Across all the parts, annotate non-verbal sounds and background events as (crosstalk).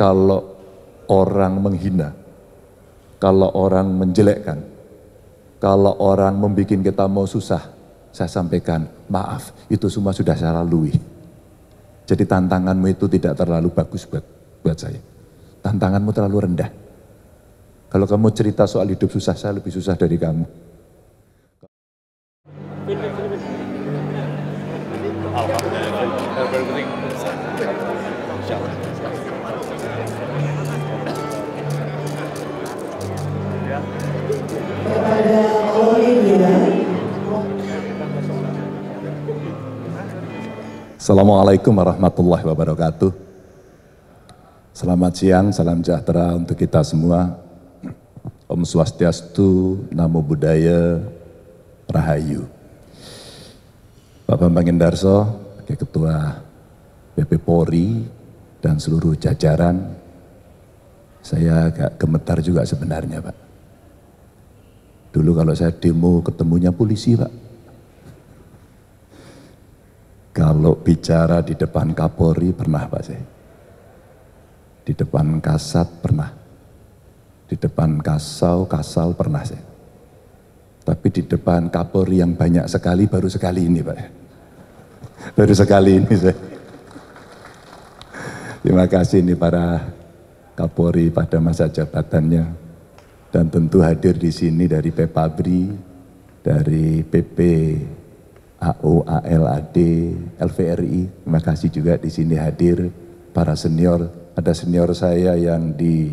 kalau orang menghina, kalau orang menjelekkan, kalau orang membuat kita mau susah, saya sampaikan, maaf, itu semua sudah saya lalui. Jadi tantanganmu itu tidak terlalu bagus buat, buat saya. Tantanganmu terlalu rendah. Kalau kamu cerita soal hidup susah, saya lebih susah dari kamu. Assalamualaikum warahmatullahi wabarakatuh. Selamat siang, salam sejahtera untuk kita semua. Om Swastiastu, Namo Buddhaya, Rahayu. Bapak Bambang Indarso, Ketua BP Polri, dan seluruh jajaran, saya agak gemetar juga sebenarnya Pak. Dulu kalau saya demo ketemunya polisi Pak, kalau bicara di depan Kapolri pernah Pak saya. Di depan Kasat pernah. Di depan Kasau, Kasal pernah saya. Tapi di depan Kapolri yang banyak sekali baru sekali ini Pak. Baru sekali ini saya. Terima kasih ini para Kapolri pada masa jabatannya dan tentu hadir di sini dari Pepabri, dari PP AO, ALAD, LVRI. Terima kasih juga di sini hadir para senior. Ada senior saya yang di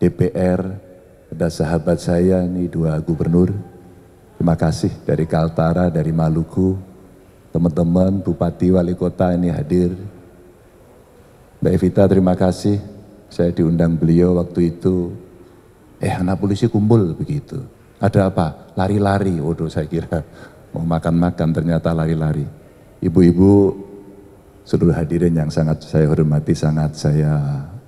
DPR, ada sahabat saya ini dua gubernur. Terima kasih dari Kaltara, dari Maluku, teman-teman, bupati, wali kota ini hadir. Mbak Evita terima kasih, saya diundang beliau waktu itu. Eh anak polisi kumpul begitu. Ada apa? Lari-lari, waduh saya kira mau makan-makan ternyata lari-lari. Ibu-ibu seluruh hadirin yang sangat saya hormati, sangat saya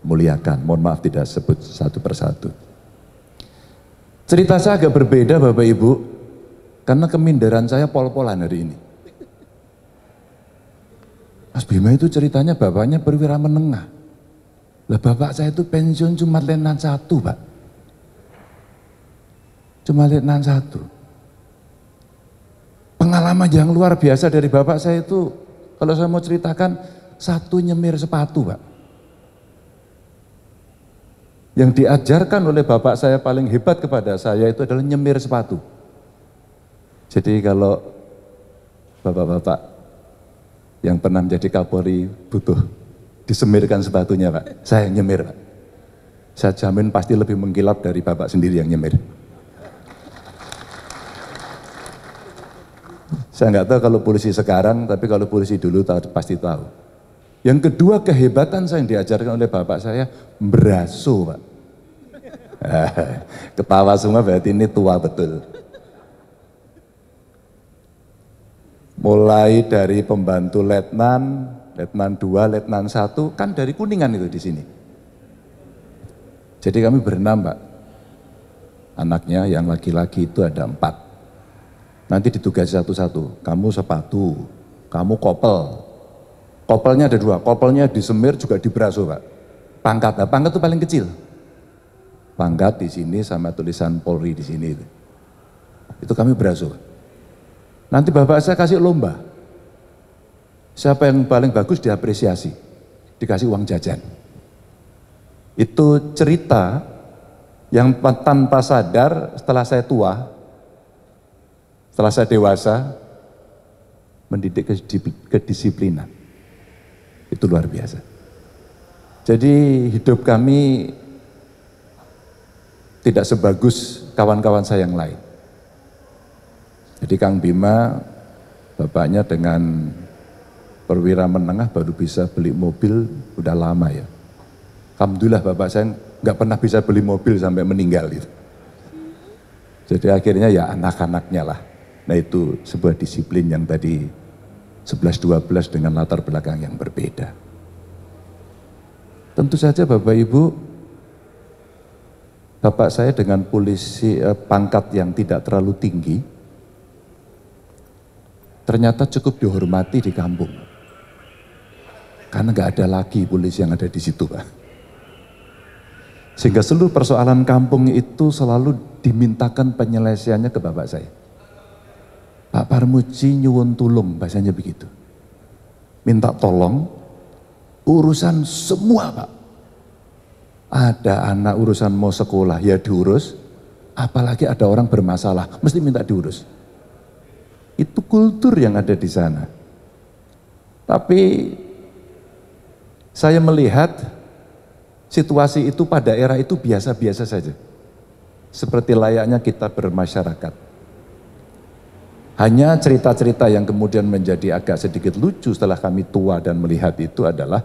muliakan. Mohon maaf tidak sebut satu persatu. Cerita saya agak berbeda Bapak Ibu, karena keminderan saya pol-polan hari ini. Mas Bima itu ceritanya bapaknya perwira menengah. Lah bapak saya itu pensiun cuma lenan satu, Pak. Cuma lenan satu pertama yang luar biasa dari bapak saya itu kalau saya mau ceritakan satu nyemir sepatu pak yang diajarkan oleh bapak saya paling hebat kepada saya itu adalah nyemir sepatu jadi kalau bapak-bapak yang pernah menjadi kapolri butuh disemirkan sepatunya pak saya nyemir pak saya jamin pasti lebih mengkilap dari bapak sendiri yang nyemir Saya nggak tahu kalau polisi sekarang, tapi kalau polisi dulu tahu, pasti tahu. Yang kedua kehebatan saya yang diajarkan oleh bapak saya, beraso pak. (laughs) Ketawa semua berarti ini tua betul. Mulai dari pembantu letnan, letnan 2, letnan 1, kan dari Kuningan itu di sini. Jadi kami berenam, Pak. Anaknya yang laki-laki itu ada empat. Nanti ditugasi satu-satu. Kamu sepatu, kamu kopel. Kopelnya ada dua. Kopelnya di Semir juga di Braso, Pak. Pangkat. Nah, pangkat itu paling kecil. Pangkat di sini sama tulisan Polri di sini itu. Itu kami Braso. Nanti bapak saya kasih lomba. Siapa yang paling bagus diapresiasi. Dikasih uang jajan. Itu cerita yang tanpa sadar setelah saya tua, setelah saya dewasa, mendidik kedisiplinan. Itu luar biasa. Jadi hidup kami tidak sebagus kawan-kawan saya yang lain. Jadi Kang Bima, bapaknya dengan perwira menengah baru bisa beli mobil udah lama ya. Alhamdulillah bapak saya nggak pernah bisa beli mobil sampai meninggal gitu. Jadi akhirnya ya anak-anaknya lah Nah itu sebuah disiplin yang tadi 11-12 dengan latar belakang yang berbeda. Tentu saja Bapak Ibu, Bapak saya dengan polisi eh, pangkat yang tidak terlalu tinggi, ternyata cukup dihormati di kampung. Karena nggak ada lagi polisi yang ada di situ Pak. Sehingga seluruh persoalan kampung itu selalu dimintakan penyelesaiannya ke Bapak saya. Pak Parmuji nyuwun tulung, bahasanya begitu. Minta tolong, urusan semua Pak. Ada anak urusan mau sekolah, ya diurus. Apalagi ada orang bermasalah, mesti minta diurus. Itu kultur yang ada di sana. Tapi saya melihat situasi itu pada era itu biasa-biasa saja. Seperti layaknya kita bermasyarakat hanya cerita-cerita yang kemudian menjadi agak sedikit lucu setelah kami tua dan melihat itu adalah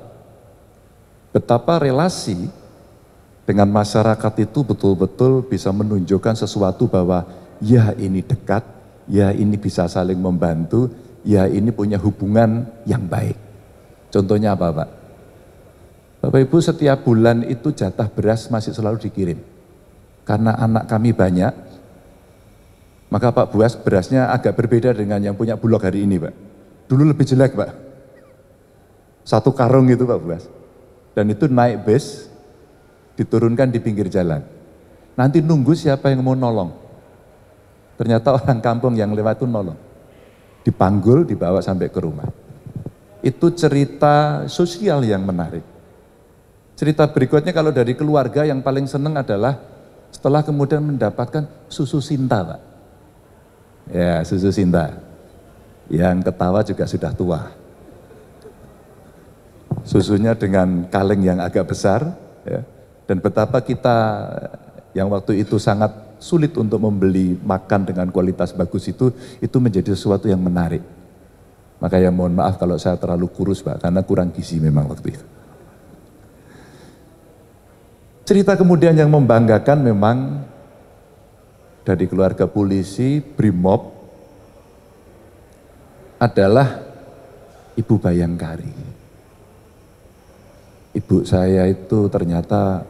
betapa relasi dengan masyarakat itu betul-betul bisa menunjukkan sesuatu bahwa ya ini dekat, ya ini bisa saling membantu, ya ini punya hubungan yang baik. Contohnya apa Pak? Bapak Ibu setiap bulan itu jatah beras masih selalu dikirim. Karena anak kami banyak, maka Pak Buas berasnya agak berbeda dengan yang punya Bulog hari ini, Pak. Dulu lebih jelek, Pak. Satu karung itu, Pak Buas. Dan itu naik bus, diturunkan di pinggir jalan. Nanti nunggu siapa yang mau nolong. Ternyata orang kampung yang lewat itu nolong. Dipanggul, dibawa sampai ke rumah. Itu cerita sosial yang menarik. Cerita berikutnya kalau dari keluarga yang paling seneng adalah setelah kemudian mendapatkan susu Sinta, Pak Ya, susu Sinta. Yang ketawa juga sudah tua. Susunya dengan kaleng yang agak besar. Ya. Dan betapa kita yang waktu itu sangat sulit untuk membeli makan dengan kualitas bagus itu, itu menjadi sesuatu yang menarik. Maka ya mohon maaf kalau saya terlalu kurus Pak, karena kurang gizi memang waktu itu. Cerita kemudian yang membanggakan memang dari keluarga polisi, BRIMOB, adalah Ibu Bayangkari. Ibu saya itu ternyata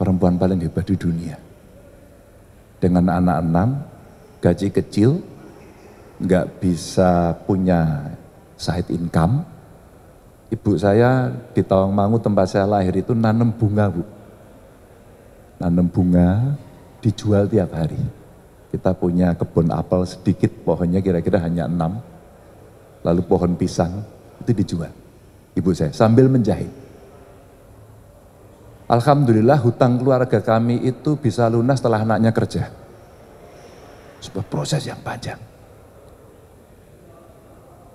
perempuan paling hebat di dunia. Dengan anak enam, gaji kecil, nggak bisa punya side income. Ibu saya di Tawangmangu tempat saya lahir itu nanem bunga, Bu. Nanem bunga, dijual tiap hari kita punya kebun apel sedikit, pohonnya kira-kira hanya enam. Lalu pohon pisang itu dijual. Ibu saya sambil menjahit. Alhamdulillah hutang keluarga kami itu bisa lunas setelah anaknya kerja. Sebuah proses yang panjang.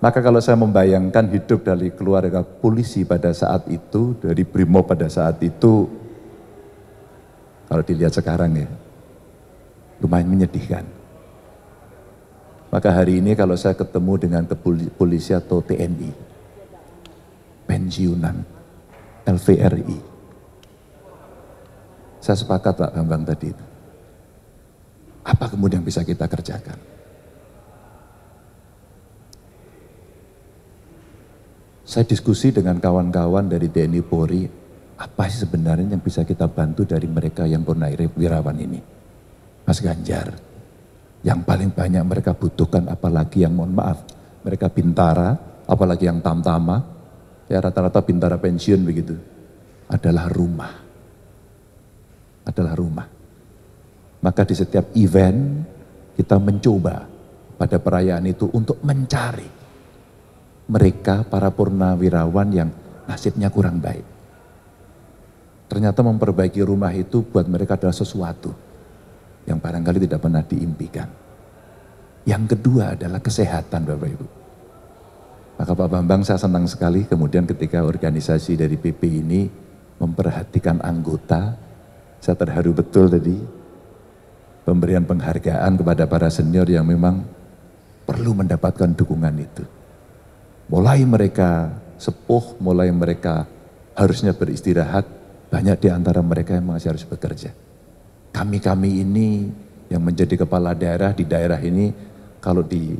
Maka kalau saya membayangkan hidup dari keluarga polisi pada saat itu, dari Brimo pada saat itu, kalau dilihat sekarang ya, lumayan menyedihkan. Maka hari ini kalau saya ketemu dengan polisi atau TNI, pensiunan, LVRI, saya sepakat Pak Bambang tadi itu. Apa kemudian bisa kita kerjakan? Saya diskusi dengan kawan-kawan dari TNI Polri, apa sih sebenarnya yang bisa kita bantu dari mereka yang Wirawan ini? Mas Ganjar. Yang paling banyak mereka butuhkan apalagi yang mohon maaf, mereka bintara, apalagi yang tamtama, ya rata-rata bintara pensiun begitu, adalah rumah. Adalah rumah. Maka di setiap event kita mencoba pada perayaan itu untuk mencari mereka para purnawirawan yang nasibnya kurang baik. Ternyata memperbaiki rumah itu buat mereka adalah sesuatu yang barangkali tidak pernah diimpikan. Yang kedua adalah kesehatan Bapak Ibu. Maka Pak Bambang saya senang sekali kemudian ketika organisasi dari PP ini memperhatikan anggota, saya terharu betul tadi pemberian penghargaan kepada para senior yang memang perlu mendapatkan dukungan itu. Mulai mereka sepuh, mulai mereka harusnya beristirahat, banyak di antara mereka yang masih harus bekerja kami-kami ini yang menjadi kepala daerah di daerah ini kalau di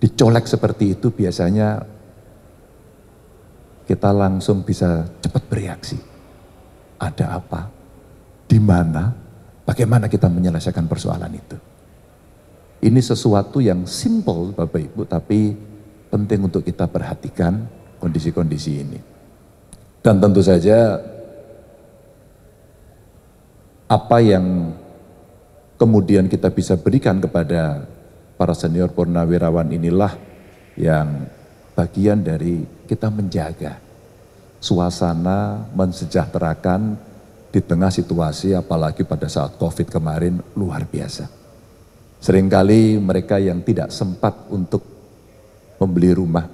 dicolek seperti itu biasanya kita langsung bisa cepat bereaksi. Ada apa? Di mana? Bagaimana kita menyelesaikan persoalan itu? Ini sesuatu yang simple Bapak Ibu tapi penting untuk kita perhatikan kondisi-kondisi ini. Dan tentu saja apa yang kemudian kita bisa berikan kepada para senior purnawirawan inilah yang bagian dari kita menjaga suasana mensejahterakan di tengah situasi apalagi pada saat Covid kemarin luar biasa. Seringkali mereka yang tidak sempat untuk membeli rumah,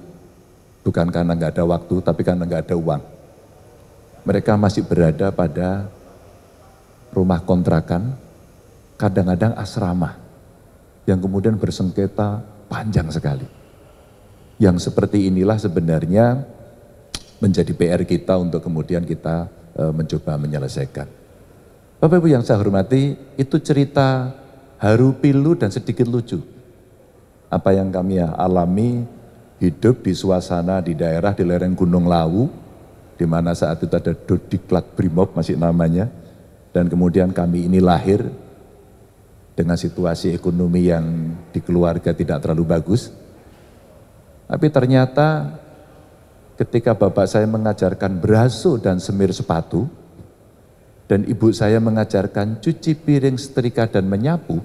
bukan karena nggak ada waktu, tapi karena nggak ada uang. Mereka masih berada pada rumah kontrakan, kadang-kadang asrama, yang kemudian bersengketa panjang sekali. Yang seperti inilah sebenarnya menjadi PR kita untuk kemudian kita e, mencoba menyelesaikan. Bapak Ibu yang saya hormati, itu cerita haru pilu dan sedikit lucu. Apa yang kami alami hidup di suasana di daerah di lereng Gunung Lawu, di mana saat itu ada Dodiklat Brimob masih namanya, dan kemudian kami ini lahir dengan situasi ekonomi yang di keluarga tidak terlalu bagus. Tapi ternyata ketika bapak saya mengajarkan beraso dan semir sepatu, dan ibu saya mengajarkan cuci piring, setrika, dan menyapu,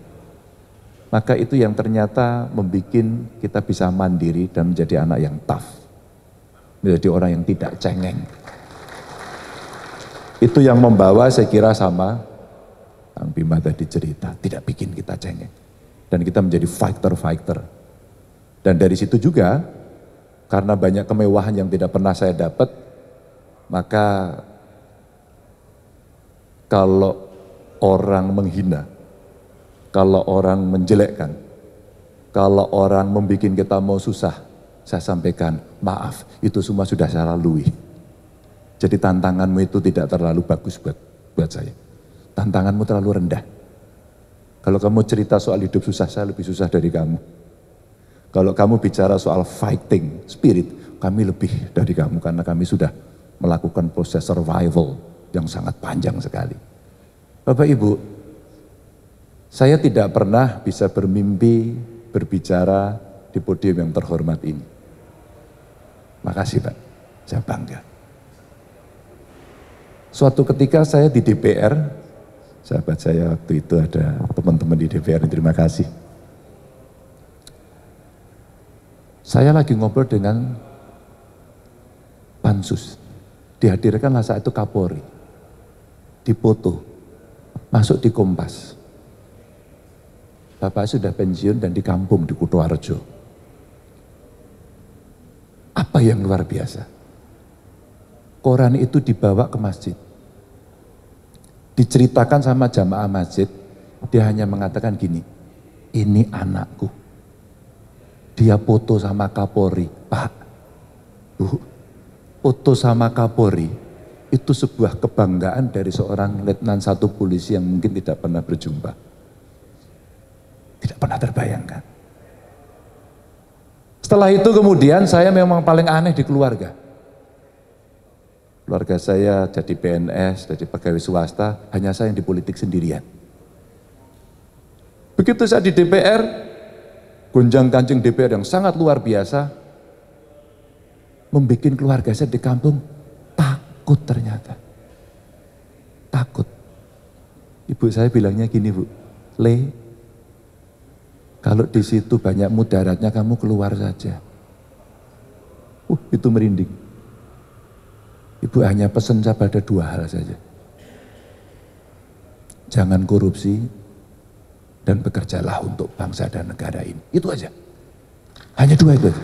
maka itu yang ternyata membuat kita bisa mandiri dan menjadi anak yang tough, menjadi orang yang tidak cengeng. Itu yang membawa saya kira sama Kang Bima tadi cerita, tidak bikin kita cengeng. Dan kita menjadi fighter-fighter. Dan dari situ juga, karena banyak kemewahan yang tidak pernah saya dapat, maka kalau orang menghina, kalau orang menjelekkan, kalau orang membuat kita mau susah, saya sampaikan, maaf, itu semua sudah saya lalui. Jadi tantanganmu itu tidak terlalu bagus buat buat saya. Tantanganmu terlalu rendah. Kalau kamu cerita soal hidup susah, saya lebih susah dari kamu. Kalau kamu bicara soal fighting spirit, kami lebih dari kamu karena kami sudah melakukan proses survival yang sangat panjang sekali. Bapak Ibu, saya tidak pernah bisa bermimpi berbicara di podium yang terhormat ini. Makasih Pak, saya bangga. Suatu ketika saya di DPR, sahabat saya waktu itu ada teman-teman di DPR, terima kasih. Saya lagi ngobrol dengan pansus. Dihadirkanlah saat itu Kapolri. Dipoto. Masuk di Kompas. Bapak sudah pensiun dan di kampung di Kutoarjo. Apa yang luar biasa? koran itu dibawa ke masjid. Diceritakan sama jamaah masjid, dia hanya mengatakan gini, ini anakku. Dia foto sama Kapolri, Pak, Bu, foto sama Kapolri itu sebuah kebanggaan dari seorang letnan satu polisi yang mungkin tidak pernah berjumpa. Tidak pernah terbayangkan. Setelah itu kemudian saya memang paling aneh di keluarga. Keluarga saya jadi PNS, jadi pegawai swasta, hanya saya yang di politik sendirian. Begitu saya di DPR, gonjang kancing DPR yang sangat luar biasa, membuat keluarga saya di kampung takut ternyata. Takut. Ibu saya bilangnya gini bu, Le, kalau di situ banyak mudaratnya kamu keluar saja. Uh, itu merinding. Ibu hanya pesan pada dua hal saja. Jangan korupsi dan bekerjalah untuk bangsa dan negara ini. Itu aja. Hanya dua itu aja.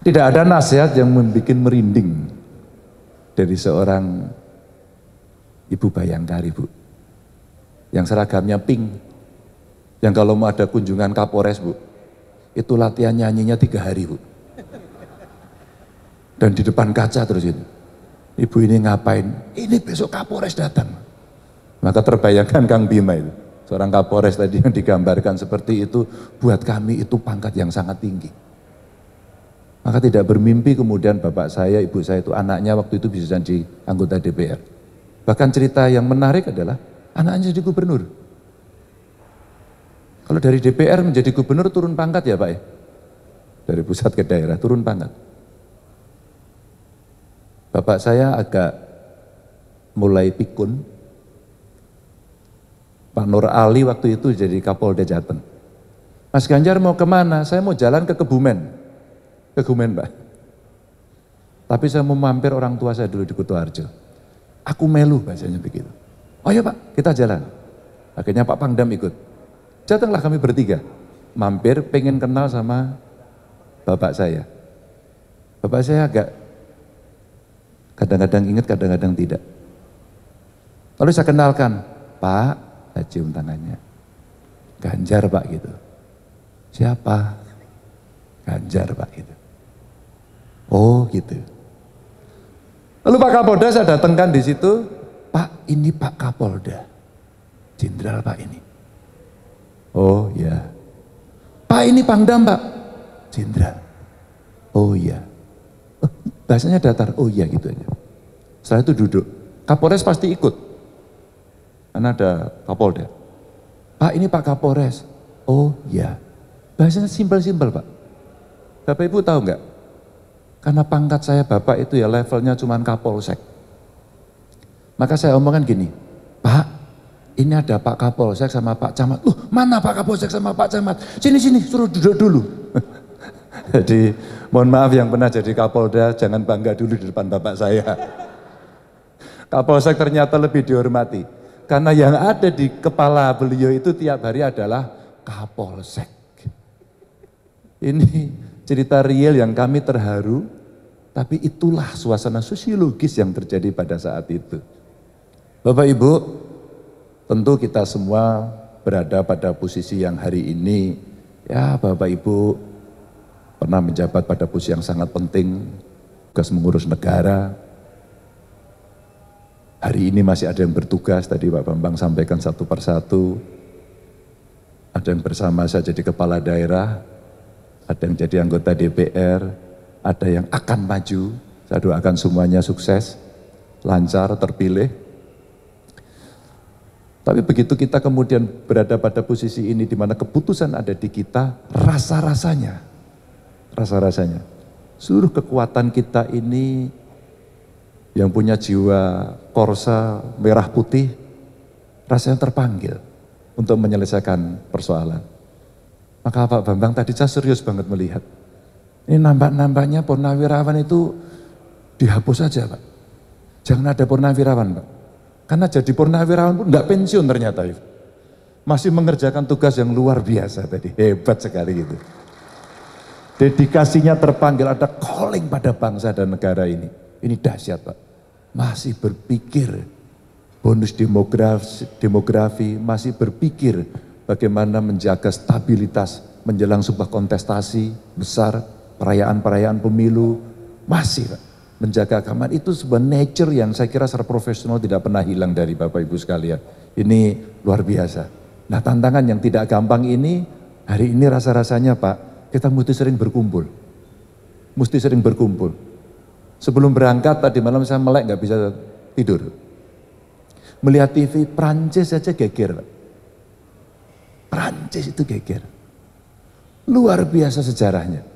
Tidak ada nasihat yang membuat merinding dari seorang ibu bayangkari, Bu. Yang seragamnya pink. Yang kalau mau ada kunjungan Kapolres, Bu. Itu latihan nyanyinya tiga hari, Bu. Dan di depan kaca terus itu. Ibu ini ngapain? Ini besok Kapolres datang. Maka terbayangkan Kang Bima itu. Seorang Kapolres tadi yang digambarkan seperti itu, buat kami itu pangkat yang sangat tinggi. Maka tidak bermimpi kemudian bapak saya, ibu saya itu anaknya waktu itu bisa jadi anggota DPR. Bahkan cerita yang menarik adalah anaknya jadi gubernur. Kalau dari DPR menjadi gubernur turun pangkat ya Pak ya? Dari pusat ke daerah turun pangkat. Bapak saya agak mulai pikun. Pak Nur Ali waktu itu jadi Kapolda Jateng. Mas Ganjar mau kemana? Saya mau jalan ke Kebumen. Kebumen, Pak. Tapi saya mau mampir orang tua saya dulu di Kutu Arjo. Aku melu bahasanya begitu. Oh ya Pak, kita jalan. Akhirnya Pak Pangdam ikut. Datanglah kami bertiga. Mampir pengen kenal sama bapak saya. Bapak saya agak Kadang-kadang ingat, kadang-kadang tidak. Lalu saya kenalkan, Pak, saya cium tangannya. Ganjar Pak gitu. Siapa? Ganjar Pak gitu. Oh gitu. Lalu Pak Kapolda saya datangkan di situ, Pak ini Pak Kapolda. Jenderal Pak ini. Oh ya. Pak ini Pangdam Pak. Jenderal. Oh ya. Bahasanya datar, oh iya gitu aja. Setelah itu duduk, Kapolres pasti ikut. Karena ada Kapolda. Pak ini Pak Kapolres. Oh iya. Bahasanya simpel-simpel Pak. Bapak Ibu tahu nggak? Karena pangkat saya Bapak itu ya levelnya cuma Kapolsek. Maka saya omongkan gini, Pak, ini ada Pak Kapolsek sama Pak Camat. Loh, mana Pak Kapolsek sama Pak Camat? Sini, sini, suruh duduk dulu. (laughs) (laughs) Jadi mohon maaf yang pernah jadi Kapolda, jangan bangga dulu di depan bapak saya. Kapolsek ternyata lebih dihormati. Karena yang ada di kepala beliau itu tiap hari adalah Kapolsek. Ini cerita real yang kami terharu, tapi itulah suasana sosiologis yang terjadi pada saat itu. Bapak Ibu, tentu kita semua berada pada posisi yang hari ini, ya Bapak Ibu pernah menjabat pada posisi yang sangat penting, tugas mengurus negara. Hari ini masih ada yang bertugas, tadi Pak Bambang sampaikan satu persatu. Ada yang bersama saya jadi kepala daerah, ada yang jadi anggota DPR, ada yang akan maju. Saya doakan semuanya sukses, lancar, terpilih. Tapi begitu kita kemudian berada pada posisi ini di mana keputusan ada di kita, rasa-rasanya rasa-rasanya. Seluruh kekuatan kita ini yang punya jiwa korsa merah putih rasanya terpanggil untuk menyelesaikan persoalan. Maka Pak Bambang tadi saya serius banget melihat. Ini nampak-nampaknya purnawirawan itu dihapus saja Pak. Jangan ada purnawirawan Pak. Karena jadi purnawirawan pun enggak pensiun ternyata. Masih mengerjakan tugas yang luar biasa tadi. Hebat sekali gitu. Dedikasinya terpanggil, ada calling pada bangsa dan negara ini. Ini dahsyat Pak. Masih berpikir bonus demografi, demografi masih berpikir bagaimana menjaga stabilitas menjelang sebuah kontestasi besar, perayaan-perayaan pemilu, masih Pak. Menjaga keamanan itu sebuah nature yang saya kira secara profesional tidak pernah hilang dari Bapak Ibu sekalian. Ini luar biasa. Nah tantangan yang tidak gampang ini hari ini rasa-rasanya Pak, kita mesti sering berkumpul. Mesti sering berkumpul. Sebelum berangkat tadi malam saya melek nggak bisa tidur. Melihat TV Prancis saja geger. Prancis itu geger. Luar biasa sejarahnya.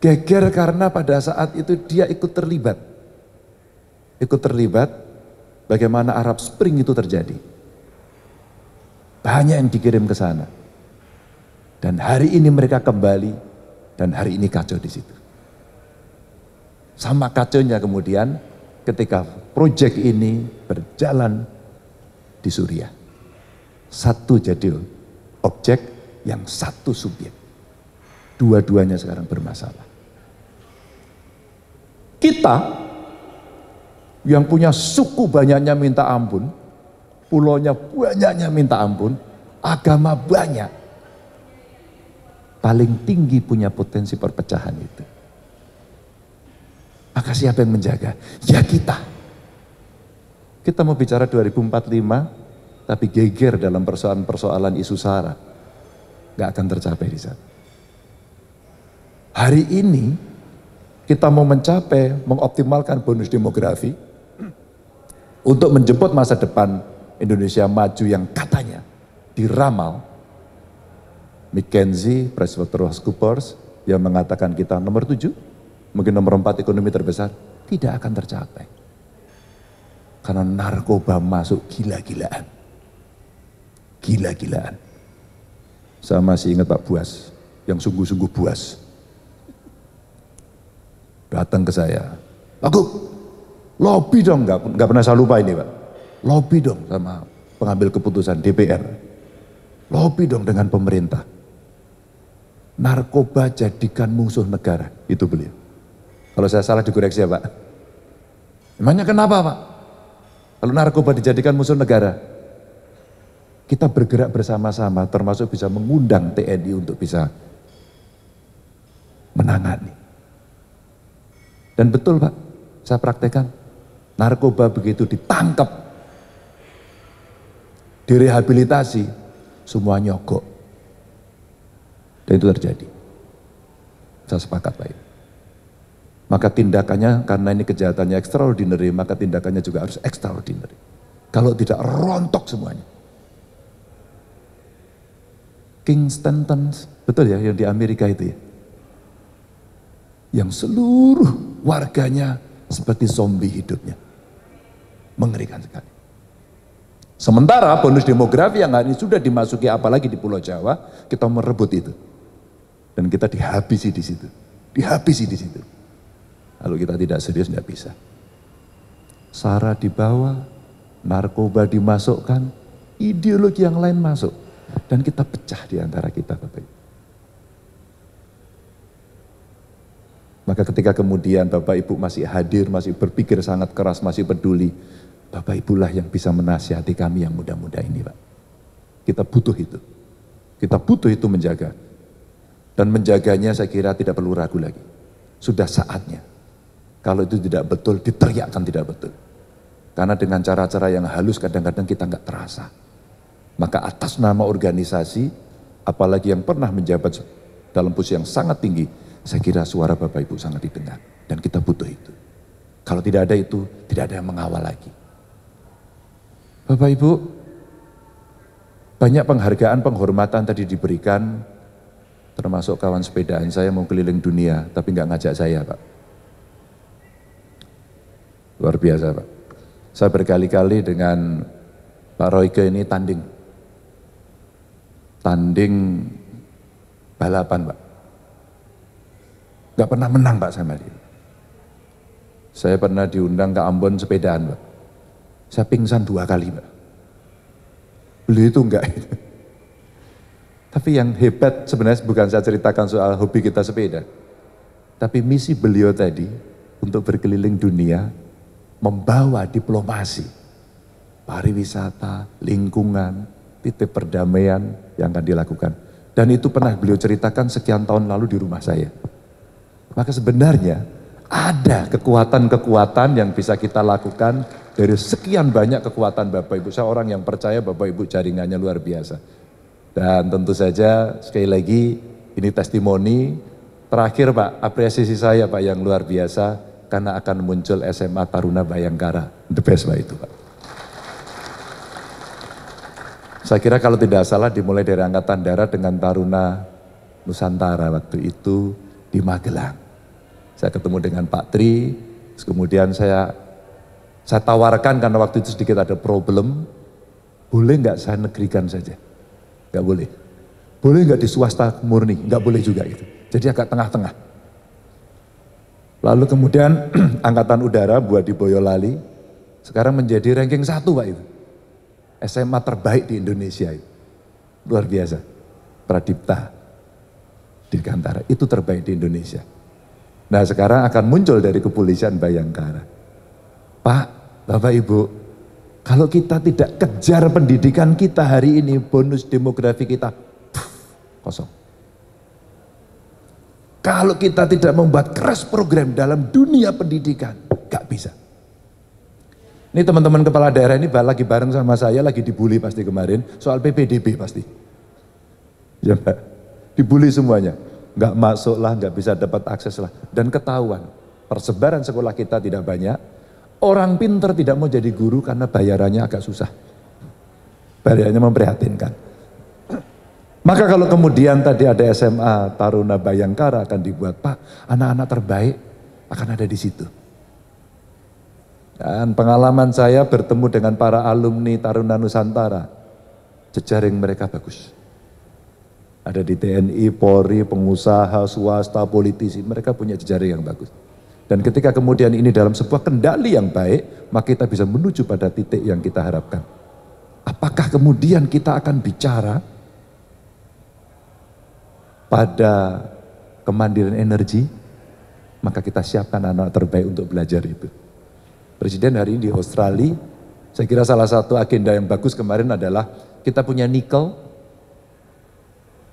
Geger karena pada saat itu dia ikut terlibat. Ikut terlibat bagaimana Arab Spring itu terjadi. Banyak yang dikirim ke sana. Dan hari ini mereka kembali dan hari ini kacau di situ. Sama kacaunya kemudian ketika proyek ini berjalan di Suriah. Satu jadi objek yang satu subjek. Dua-duanya sekarang bermasalah. Kita yang punya suku banyaknya minta ampun, pulaunya banyaknya minta ampun, agama banyak, paling tinggi punya potensi perpecahan itu. Maka siapa yang menjaga? Ya kita. Kita mau bicara 2045, tapi geger dalam persoalan-persoalan isu sara. Gak akan tercapai di sana. Hari ini, kita mau mencapai, mengoptimalkan bonus demografi, untuk menjemput masa depan Indonesia maju yang katanya diramal McKenzie, PricewaterhouseCoopers yang mengatakan kita nomor tujuh, mungkin nomor empat ekonomi terbesar, tidak akan tercapai. Karena narkoba masuk gila-gilaan. Gila-gilaan. Saya masih ingat Pak Buas, yang sungguh-sungguh buas. Datang ke saya, aku lobby dong, gak, nggak pernah saya lupa ini Pak. Lobby dong sama pengambil keputusan DPR. Lobby dong dengan pemerintah narkoba jadikan musuh negara. Itu beliau. Kalau saya salah dikoreksi ya Pak. Emangnya kenapa Pak? Kalau narkoba dijadikan musuh negara, kita bergerak bersama-sama termasuk bisa mengundang TNI untuk bisa menangani. Dan betul Pak, saya praktekan. Narkoba begitu ditangkap, direhabilitasi, semua nyogok. Dan itu terjadi. Saya sepakat baik. Maka tindakannya, karena ini kejahatannya extraordinary, maka tindakannya juga harus extraordinary. Kalau tidak rontok semuanya. King betul ya yang di Amerika itu ya? Yang seluruh warganya seperti zombie hidupnya. Mengerikan sekali. Sementara bonus demografi yang hari ini sudah dimasuki apalagi di Pulau Jawa, kita merebut itu. Dan kita dihabisi di situ. Dihabisi di situ. Kalau kita tidak serius tidak bisa. Sarah dibawa, narkoba dimasukkan, ideologi yang lain masuk. Dan kita pecah di antara kita Bapak Ibu. Maka ketika kemudian Bapak Ibu masih hadir, masih berpikir sangat keras, masih peduli, Bapak Ibu lah yang bisa menasihati kami yang muda-muda ini Pak. Kita butuh itu. Kita butuh itu menjaga. Dan menjaganya saya kira tidak perlu ragu lagi. Sudah saatnya. Kalau itu tidak betul, diteriakkan tidak betul. Karena dengan cara-cara yang halus kadang-kadang kita nggak terasa. Maka atas nama organisasi, apalagi yang pernah menjabat dalam posisi yang sangat tinggi, saya kira suara Bapak Ibu sangat didengar. Dan kita butuh itu. Kalau tidak ada itu, tidak ada yang mengawal lagi. Bapak Ibu, banyak penghargaan, penghormatan tadi diberikan termasuk kawan sepedaan saya mau keliling dunia, tapi nggak ngajak saya, Pak. Luar biasa, Pak. Saya berkali-kali dengan Pak Royke ini tanding. Tanding balapan, Pak. Nggak pernah menang, Pak, sama dia. Saya pernah diundang ke Ambon sepedaan, Pak. Saya pingsan dua kali, Pak. beli itu enggak. (laughs) Tapi yang hebat sebenarnya bukan saya ceritakan soal hobi kita sepeda, tapi misi beliau tadi untuk berkeliling dunia membawa diplomasi, pariwisata, lingkungan, titik perdamaian yang akan dilakukan. Dan itu pernah beliau ceritakan sekian tahun lalu di rumah saya. Maka sebenarnya ada kekuatan-kekuatan yang bisa kita lakukan dari sekian banyak kekuatan Bapak Ibu. Saya orang yang percaya Bapak Ibu jaringannya luar biasa. Dan tentu saja sekali lagi ini testimoni terakhir Pak, apresiasi saya Pak yang luar biasa karena akan muncul SMA Taruna Bayangkara. The best Pak itu Pak. Saya kira kalau tidak salah dimulai dari Angkatan Darat dengan Taruna Nusantara waktu itu di Magelang. Saya ketemu dengan Pak Tri, kemudian saya saya tawarkan karena waktu itu sedikit ada problem, boleh nggak saya negerikan saja? nggak boleh. Boleh nggak di swasta murni? Nggak boleh juga gitu. Jadi agak tengah-tengah. Lalu kemudian (clears throat) Angkatan Udara buat di Boyolali, sekarang menjadi ranking satu Pak itu. SMA terbaik di Indonesia itu. Luar biasa. Pradipta di Dirgantara, itu terbaik di Indonesia. Nah sekarang akan muncul dari kepolisian Bayangkara. Pak, Bapak Ibu, kalau kita tidak kejar pendidikan kita hari ini, bonus demografi kita kosong. Kalau kita tidak membuat keras program dalam dunia pendidikan, gak bisa. Ini teman-teman kepala daerah ini lagi bareng sama saya, lagi dibully pasti kemarin, soal PPDB pasti. Ya dibully semuanya. Gak masuk lah, gak bisa dapat akses lah. Dan ketahuan, persebaran sekolah kita tidak banyak, Orang pinter tidak mau jadi guru karena bayarannya agak susah. Bayarannya memprihatinkan. Maka kalau kemudian tadi ada SMA Taruna Bayangkara akan dibuat, Pak, anak-anak terbaik akan ada di situ. Dan pengalaman saya bertemu dengan para alumni Taruna Nusantara, jejaring mereka bagus. Ada di TNI, Polri, pengusaha, swasta, politisi, mereka punya jejaring yang bagus. Dan ketika kemudian ini dalam sebuah kendali yang baik, maka kita bisa menuju pada titik yang kita harapkan. Apakah kemudian kita akan bicara pada kemandirian energi? Maka kita siapkan anak anak terbaik untuk belajar itu. Presiden hari ini di Australia, saya kira salah satu agenda yang bagus kemarin adalah kita punya nikel,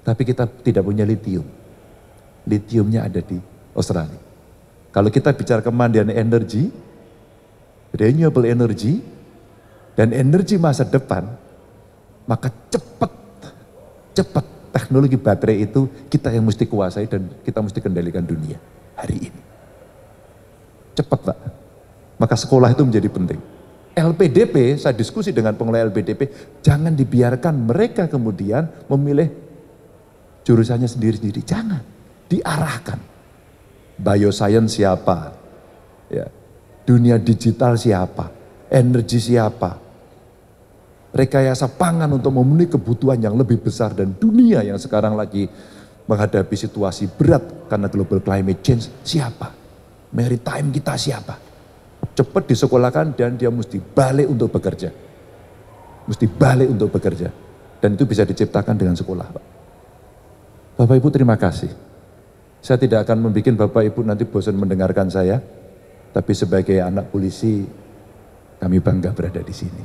tapi kita tidak punya litium. Litiumnya ada di Australia. Kalau kita bicara kemandian energi, renewable energy, dan energi masa depan, maka cepat, cepat teknologi baterai itu kita yang mesti kuasai dan kita mesti kendalikan dunia hari ini. Cepat Pak. Maka sekolah itu menjadi penting. LPDP, saya diskusi dengan pengelola LPDP, jangan dibiarkan mereka kemudian memilih jurusannya sendiri-sendiri. Jangan, diarahkan bioscience siapa, ya, dunia digital siapa, energi siapa, rekayasa pangan untuk memenuhi kebutuhan yang lebih besar dan dunia yang sekarang lagi menghadapi situasi berat karena global climate change siapa, maritime kita siapa, cepat disekolahkan dan dia mesti balik untuk bekerja, mesti balik untuk bekerja dan itu bisa diciptakan dengan sekolah, Bapak Ibu terima kasih. Saya tidak akan membuat Bapak Ibu nanti bosan mendengarkan saya, tapi sebagai anak polisi, kami bangga berada di sini.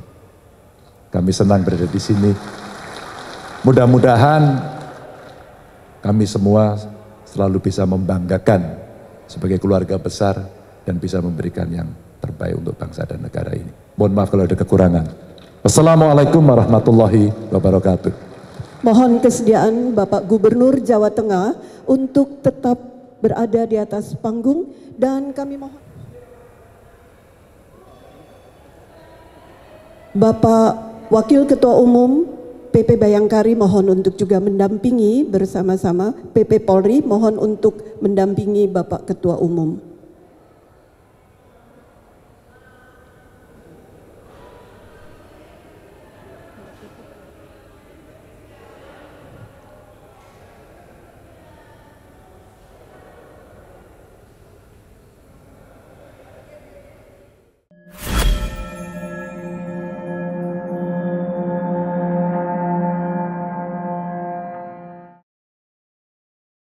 Kami senang berada di sini. Mudah-mudahan kami semua selalu bisa membanggakan sebagai keluarga besar dan bisa memberikan yang terbaik untuk bangsa dan negara ini. Mohon maaf kalau ada kekurangan. Assalamualaikum warahmatullahi wabarakatuh. Mohon kesediaan Bapak Gubernur Jawa Tengah untuk tetap berada di atas panggung dan kami mohon Bapak Wakil Ketua Umum PP Bayangkari mohon untuk juga mendampingi bersama-sama PP Polri mohon untuk mendampingi Bapak Ketua Umum.